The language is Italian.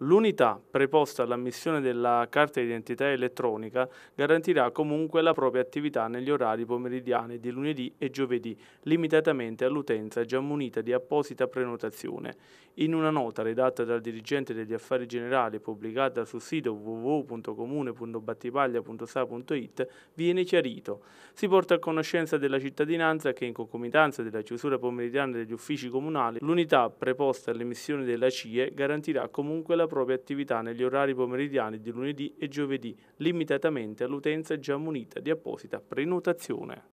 L'unità preposta all'ammissione della carta d'identità elettronica garantirà comunque la propria attività negli orari pomeridiani di lunedì e giovedì, limitatamente all'utenza già munita di apposita prenotazione. In una nota redatta dal dirigente degli affari generali pubblicata sul sito www.comune.battipaglia.sa.it viene chiarito. Si porta a conoscenza della cittadinanza che in concomitanza della chiusura pomeridiana degli uffici comunali, l'unità preposta all'emissione della CIE garantirà comunque la la propria attività negli orari pomeridiani di lunedì e giovedì, limitatamente all'utenza già munita di apposita prenotazione.